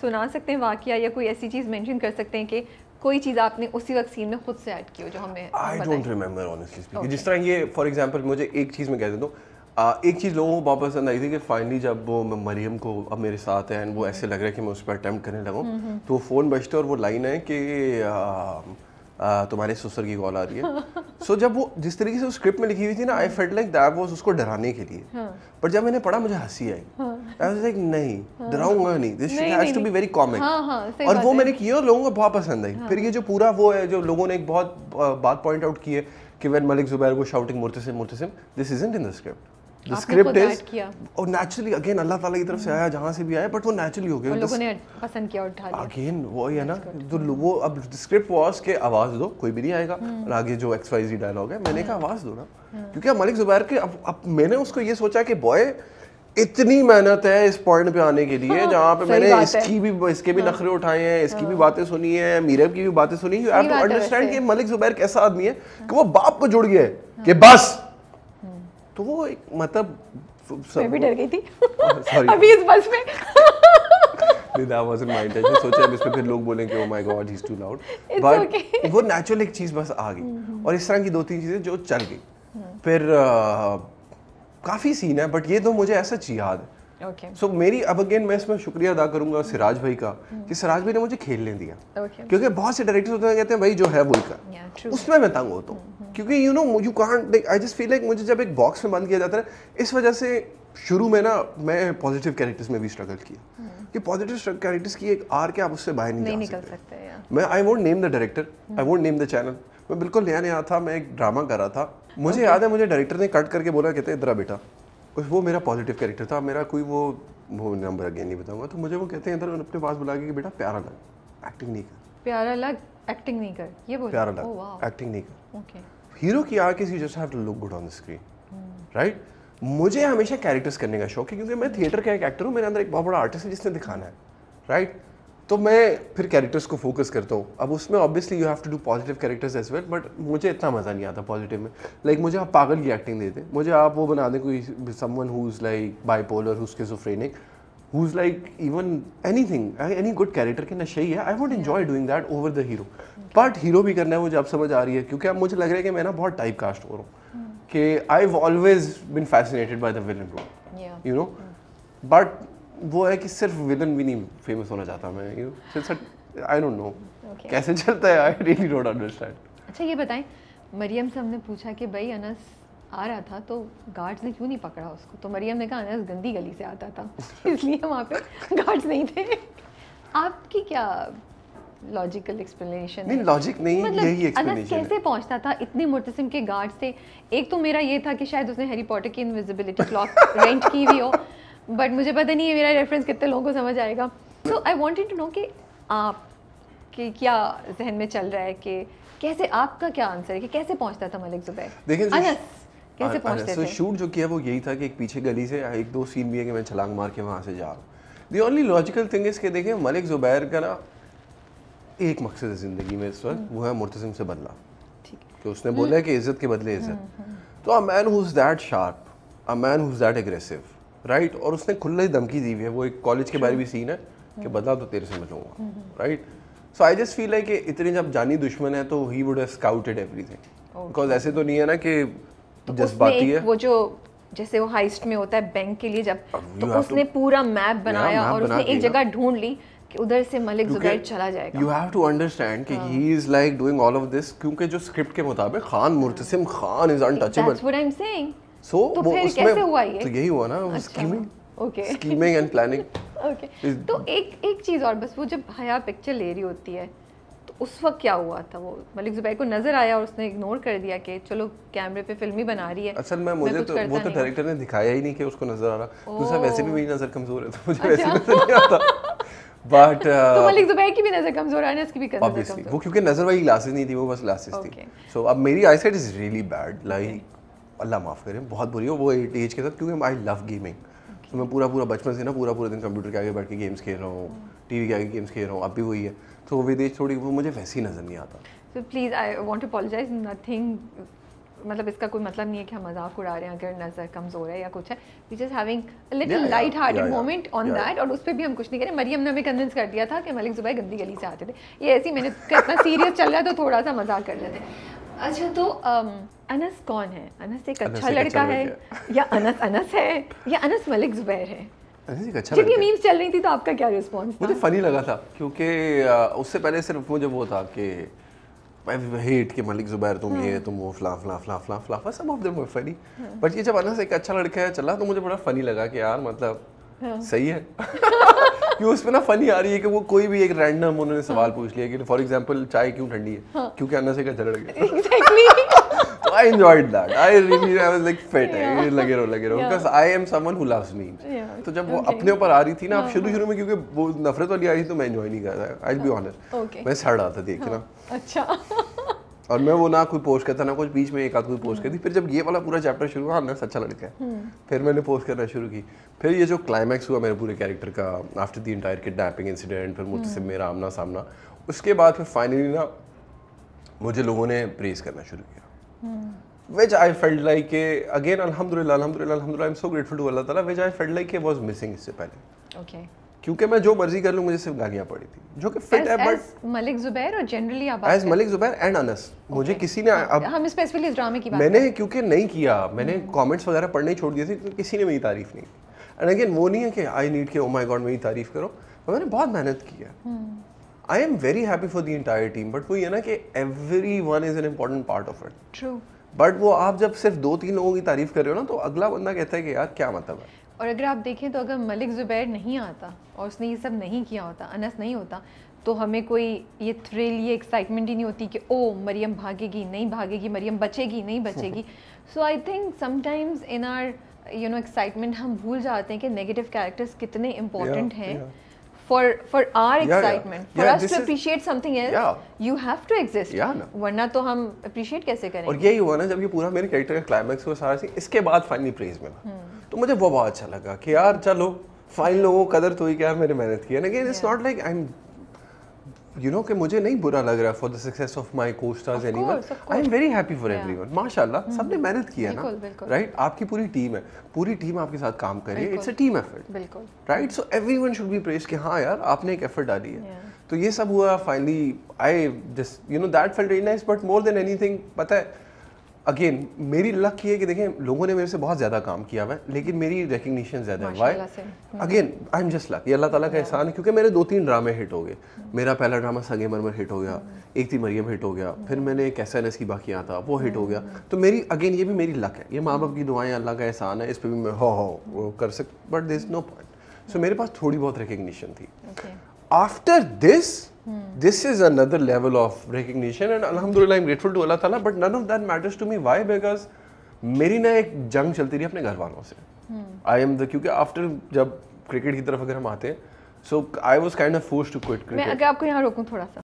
सुना सकते हैं वाक़ या कोई ऐसी चीज़ मेंशन कर सकते हैं कि कोई चीज़ आपने उसी वक्त सीन में खुद से ऐड की हो जो हमें आई डोंट रिमेम्बर ऑनेस्टली जिस तरह ये फॉर एग्जांपल मुझे एक चीज़ में कह देता हूँ एक चीज़ लोगों को बहुत पसंद आई थी कि फाइनली जब वो मरियम को अब मेरे साथ है एंड वो ऐसे लग रहा है कि मैं उस पर अटैम्प्ट करने लगा हम्म, हम्म। तो फ़ोन बजते और वो लाइन है कि तुम्हारे ससुर की कॉल आ रही है सो so, जब वो जिस तरीके से उस स्क्रिप्ट में लिखी हुई थी ना I felt like that was उसको डराने के लिए पर हाँ। जब मैंने पढ़ा मुझे हंसी आई आई वाज लाइक नहीं हाँ। डराऊंगा नहीं this should has to be very comic और वो मैंने किया और लोगों को बहुत पसंद आई हाँ। फिर ये जो पूरा वो है जो लोगों ने एक बहुत बात पॉइंट आउट की है कि व्हेन मलिक जुबैर वो shouting Murtasim Murtasim this isn't in the script the script is और नेचुरली अगेन अल्लाह ताला की तरफ से आया से भी आया बट वो नेचुरली हो गया लोगों ने पसंद किया उठा लिया अगेन है ना तो वो अब स्क्रिप्ट वाज के आवाज़ दो कोई भी नहीं आएगा हम्म। और आगे जो एक्स वाई डायलॉग है मैंने कहा आवाज़ दो ना हम्म। क्योंकि मलिक जुबैर के अब, अब मैंने उसको ये सोचा कि बॉय इतनी मेहनत है इस पॉइंट पे आने के लिए हाँ, जहाँ पे मैंने इसकी भी इसके भी हाँ, नखरे उठाए हैं इसकी हाँ, भी बातें सुनी है मीरब की भी बातें सुनी है अंडरस्टैंड कि मलिक जुबैर कैसा आदमी है कि हाँ। वो बाप को जुड़ गया है कि बस तो वो एक मतलब मैं भी डर गई थी सॉरी oh, अभी इस बस में that was in my intention सोचा अब इसमें फिर लोग बोलेंगे oh my god he is too loud but वो नेचुरल एक चीज बस आ गई mm-hmm. और इस तरह की दो तीन चीजें जो चल गई mm-hmm. फिर uh, काफी सीन है बट ये तो मुझे ऐसा चीज याद है सो okay. so, मेरी अब अगेन मैं इसमें शुक्रिया अदा करूंगा सिराज भाई का hmm. कि सिराज भाई ने मुझे खेलने दिया okay. क्योंकि बहुत से डायरेक्टर्स होते हैं कहते हैं भाई जो है वो ही का yeah, उसमें मैं तंग होता हूँ hmm. hmm. क्योंकि you know you can't I just feel like मुझे जब एक बॉक्स में बंद किया जाता है इस वजह से शुरू में ना मैं पॉजिटिव कैरेक्टर्स में भी स्ट्रगल किया hmm. कि पॉजिटिव कैरेक्टर्स की एक आर के आप उससे बाहर नहीं, नहीं निकल सकते, सकते मैं I won't name the director I won't name the channel मैं बिल्कुल नया नया था मैं एक ड्रामा कर रहा था मुझे याद है मुझे डायरेक्टर ने कट करके बोला कहते इधरा बेटा बस वो मेरा पॉजिटिव कैरेक्टर था मेरा कोई वो वो नंबर अगेन नहीं बताऊंगा तो मुझे वो कहते हैं इधर अपने पास बुला के कि बेटा प्यारा लग एक्टिंग नहीं कर प्यारा लग एक्टिंग नहीं कर ये बोल प्यारा लग एक्टिंग oh, नहीं कर ओके हीरो की arc is just have to look good on the screen right मुझे हमेशा कैरेक्टर्स करने का शौक है क्योंकि मैं थिएटर का एक एक्टर हूँ मेरे अंदर एक बहुत बड़ा आर्टिस्ट है जिसने दिखाना है राइट right? तो मैं फिर कैरेक्टर्स को फोकस करता हूँ अब उसमें obviously you have to do positive characters as well but मुझे इतना मज़ा नहीं आता पॉजिटिव में लाइक like, मुझे आप पागल की एक्टिंग देते मुझे आप वो बना दें कोई someone who is like bipolar who schizophrenic who is like even anything any good character के नशे ही है I want enjoy doing that over the hero but hero भी करना है मुझे अब समझ आ रही है क्योंकि अब मुझे लग रहा है कि मैं ना बहुत टाइप कास्ट हो रहा हूँ hmm. कि I have always been fascinated by the villain role you know but वो है कि सिर्फ विलन भी नहीं फेमस होना चाहता मैं यू आई डोंट नो कैसे चलता है आई रियली डोंट अंडरस्टैंड अच्छा ये बताएं मरियम से हमने पूछा कि भाई अनस आ रहा था तो गार्ड्स ने क्यों नहीं पकड़ा उसको तो मरियम ने कहा अनस गंदी गली से आता था इसलिए वहाँ पे गार्ड्स नहीं थे आपकी क्या लॉजिकल एक्सप्लेनेशन नहीं लॉजिक नहीं मतलब यही एक्सप्लेनेशन है कैसे पहुंचता था इतने मुर्तसिम के गार्ड्स थे एक तो मेरा ये था कि शायद उसने हैरी पॉटर की इनविजिबिलिटी क्लॉक रेंट की हुई हो बट मुझे पता नहीं है मेरा रेफरेंस कितने लोगों को समझ आएगा so I wanted to know कि आप कि क्या जहन में चल रहा है कि कैसे आपका क्या आंसर है कि कैसे पहुंचता था मलिक जुबैर कैसे पहुंचते थे शूट जो किया वो यही था कि एक पीछे गली से एक दो सीन भी है कि मैं छलांग मार के वहाँ से जा रहा हूँ the only logical thing is के देखें मलिक जुबैर का ना एक मकसद है ज़िंदगी में इस वक्त वो है मुर्तजिम से बदला ठीक कि उसने बोला कि इज्जत के बदले हम्म, इज्जत हम्म, हम्म। तो a man who is that sharp a man who is that aggressive right और उसने खुला ही धमकी दी हुई है वो एक कॉलेज के बारे में सीन है कि hmm. बदला तो तेरे से मिलूंगा right so I just feel है कि इतने जब जानी दुश्मन है तो he would have scouted everything because ऐसे तो नहीं है ना कि तो जज्बाती है वो जो जैसे वो हाइस्ट में होता है बैंक के लिए जब तो उसने पूरा मैप बनाया और उसने एक जगह ढूंढ ली कि उधर से मलिक जुबैर चला जाएगा यू हैव टू अंडरस्टैंड कि he is like doing all of this क्योंकि जो स्क्रिप्ट के मुताबिक Khan Murtasim Khan is untouchable that's what I am saying so so, तो वो फिर कैसे हुआ ये? तो यही हुआ ना अच्छा, scheming okay scheming and planning okay तो एक एक चीज़ और बस वो जब हया पिक्चर ले रही होती है तो उस वक्त क्या हुआ था वो मलिक जुबैर को नज़र आया और उसने इग्नोर कर दिया कि चलो कैमरे पे फिल्म ही बना रही है असल में मुझे तो वो तो डायरेक्टर ने दिखाया ही नहीं कि उसको नज़र आ रहा दूसरा वैसे भी मेरी नज़र कमज़ोर है तो मुझे वैसे अच्छा। नज़र नहीं आता बट तो मलिक uh, जुबैर की भी नजर कमजोर है इसकी भी कमजोर ऑब्वियसली वो क्योंकि नजर वाली ग्लासेस नहीं थी वो बस ग्लासेस थी सो अब मेरी eyesight is really bad like अल्लाह माफ़ करें बहुत बुरी हो वो एज के साथ क्योंकि आई लव गेमिंग तो मैं पूरा पूरा बचपन से ना पूरा पूरा दिन कंप्यूटर के आगे बैठ के गेम्स खेल रहा हूँ टी के आगे गेम्स खेल रहा हूँ अब भी वही है तो वो विदेश थोड़ी वो मुझे वैसे ही नज़र नहीं आता so please I want to apologise nothing मतलब इसका कोई मतलब नहीं है कि हम मजाक उड़ा रहे हैं अगर नज़र कमज़ोर है या कुछ है we just having little light hearted moment on that और उस पर भी हम कुछ नहीं करें मरियम ने हमें कन्विंस कर दिया था कि मलिक जुबैर गंदी गली से आते थे ये ऐसी मैंने इतना सीरियस चल रहा है तो थोड़ा सा मजाक कर लेते अच्छा तो um, अनस कौन है अनस एक अच्छा, अच्छा लड़का है या अनस अनस है या अनस मलिक जुबैर है अच्छा जब ये मीम्स चल रही थी तो आपका क्या रिस्पॉन्स मुझे फनी लगा था क्योंकि उससे पहले सिर्फ मुझे वो था कि हेट कि मलिक जुबैर तुम ये हाँ। तुम वो फ्ला फ्ला फ्ला फ्ला फ्ला फ्ला सब of them were funny but ये जब अनस एक अच्छा लड़का है चला तो मुझे बड़ा फनी लगा कि यार मतलब हाँ। सही है कि उसमें ना फनी आ रही है कि वो कोई भी एक रैंडम उन्होंने सवाल पूछ लिया कि फॉर एग्जांपल चाय क्यों ठंडी है हाँ। क्योंकि अन्ना से कचरा लग गया लगे रहो लगे रहो तो जब वो अपने ऊपर आ रही थी ना हाँ, शुरू हाँ। शुरू में क्योंकि वो नफरत वाली आ रही थी तो मैं एंजॉय नहीं कर रहा आई बी ऑनेस्ट मैं सड़ रहा था देखना. अच्छा और मैं वो ना कोई पोस्ट करता ना कुछ बीच में एक आध कोई पोस्ट करती फिर जब ये वाला पूरा चैप्टर शुरू हुआ ना अच्छा सच्चा लड़का है हम्म। फिर मैंने पोस्ट करना शुरू की फिर ये जो क्लाइमैक्स हुआ मेरे पूरे कैरेक्टर का after the entire kidnapping incident फिर मुझसे हम्म। मेरा आमना सामना उसके बाद फिर फाइनली ना मुझे लोगों ने प्रेज करना शुरू किया which hmm. I I like like again again Alhamdulillah Alhamdulillah I am so grateful to अल्लाह ताला which I felt like a, was missing इससे पहले okay क्योंकि मैं जो मर्जी कर लूँ मुझे सिर्फ गालियाँ पड़ी थी जो कि फिट है बट मलिक जुबैर और जनरली आप एज मलिक जुबैर एंड अनस मुझे किसी ने हाँ, अब हम स्पेसिफिकली ड्रामे की बात मैंने क्योंकि नहीं किया मैंने कमेंट्स हम्म। वगैरह पढ़ने छोड़ दिए थे तो किसी ने मेरी तारीफ नहीं एंड अगेन वो नहीं है कि आई नीड के ओ माई गॉड मेरी तारीफ करो मैंने बहुत मेहनत की है I am very happy for the entire team but वो ये ना कि everyone is an important part of it true but वो आप जब सिर्फ दो तीन लोगों की तारीफ कर रहे हो ना तो अगला बंदा कहता है कि यार क्या मतलब है और अगर आप देखें तो अगर मलिक ज़ुबैर नहीं आता और उसने ये सब नहीं किया होता अनस नहीं होता तो हमें कोई ये थ्रिल ये एक्साइटमेंट ही नहीं होती कि ओ मरियम भागेगी नहीं भागेगी मरियम बचेगी नहीं बचेगी so I think sometimes in our you know excitement हम भूल जाते हैं कि नेगेटिव कैरेक्टर्स कितने इम्पॉर्टेंट yeah, हैं yeah. for for our excitement yeah, yeah. for yeah, us to appreciate is, something else yeah. you have to exist yeah, no. वरना तो हम appreciate कैसे करेंगे और यही हुआ ना जब ये पूरा मेरे कैरेक्टर का क्लाइमैक्स हुआ सारा सीन इसके बाद फाइनली प्रेज मिला hmm. तो मुझे वो बहुत अच्छा लगा कि यार चलो फाइन लोगों कदर तो ही क्या मेरे मेहनत की है ना it's not like I am you know कि मुझे नहीं बुरा लग रहा for the success of my costars one I am very happy for every everyone माशाल्लाह सबने मेहनत किया ना राइट right? आपकी पूरी टीम है पूरी टीम आपके साथ काम कर रही है it's a team effort right so everyone should be praised कि हाँ यार आपने एक एफर्ट डाली है yeah. तो ये सब हुआ finally I just you know that felt very nice but more than any पता है अगेन मेरी लक ये है कि देखें लोगों ने मेरे से बहुत ज़्यादा काम किया हुआ है लेकिन मेरी रिकग्निशन ज़्यादा है why again I am just luck ये अल्लाह ताला का एहसान है क्योंकि मेरे दो तीन ड्रामे हिट हो गए मेरा पहला ड्रामा संगे मरमर हिट हो गया हम्म। एक थी मरियम हिट हो गया फिर मैंने कैसा एस की बाकी था वो हिट हो गया हम्म। तो मेरी अगेन ये भी मेरी लक है ये माँ बाप की दुआएं अल्लाह का एहसान है इस पर भी मैं हो हो कर सक but this no point so मेरे पास थोड़ी बहुत रिकग्निशन थी after this this is another level of recognition and अलहमदिल्ला ग्रेटफुल टू अल्लाह ताला but none of that matters to me why because मेरी ना एक जंग चलती रही अपने घर वालों से आई एम द क्योंकि आफ्टर जब क्रिकेट की तरफ अगर हम आते हैं so I was kind of force to quit मैं आपको यहाँ रोकूँ थोड़ा सा